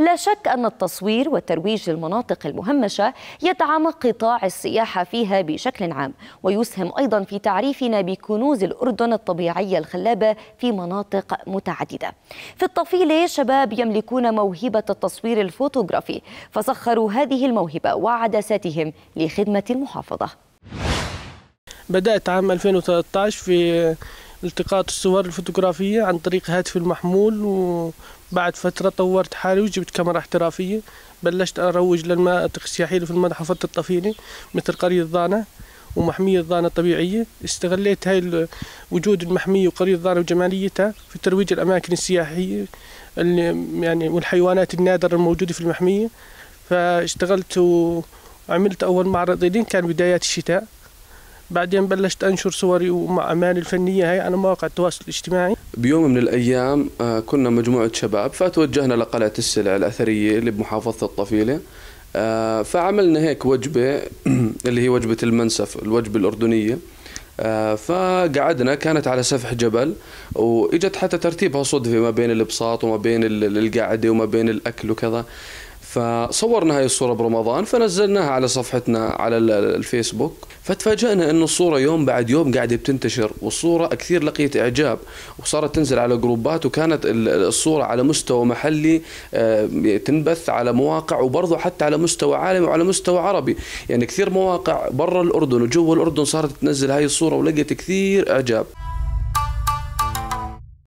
لا شك أن التصوير والترويج للمناطق المهمشة يدعم قطاع السياحة فيها بشكل عام ويسهم أيضا في تعريفنا بكنوز الأردن الطبيعية الخلابة في مناطق متعددة في الطفيلة شباب يملكون موهبة التصوير الفوتوغرافي فسخروا هذه الموهبة وعدساتهم لخدمة المحافظة بدأت عام 2013 في التقاط الصور الفوتوغرافية عن طريق هاتفي المحمول وبعد فترة طورت حالي وجبت كاميرا احترافية بلشت أروج للمناطق السياحية في المنحفة الطفيلة مثل قرية ضانة ومحمية ضانة الطبيعية استغليت هاي وجود المحمية وقرية ضانة وجماليتها في ترويج الأماكن السياحية اللي يعني والحيوانات النادرة الموجودة في المحمية فاشتغلت وعملت أول معرض لي كان بدايات الشتاء بعدين بلشت انشر صوري ومع اعمالي الفنيه هي على مواقع التواصل الاجتماعي بيوم من الايام آه، كنا مجموعه شباب فتوجهنا لقلعه السلع الاثريه اللي بمحافظه الطفيله آه، فعملنا هيك وجبه اللي هي وجبه المنسف الوجبه الاردنيه آه، فقعدنا كانت على سفح جبل واجت حتى ترتيبها صدفه ما بين الابساط وما بين القعده وما بين الاكل وكذا فصورنا هاي الصورة برمضان فنزلناها على صفحتنا على الفيسبوك فتفاجئنا انه الصورة يوم بعد يوم قاعدة بتنتشر والصورة كثير لقيت اعجاب وصارت تنزل على جروبات وكانت الصورة على مستوى محلي آه، تنبث على مواقع وبرضه حتى على مستوى عالمي وعلى مستوى عربي يعني كثير مواقع برا الاردن وجوا الاردن صارت تنزل هاي الصورة ولقيت كثير اعجاب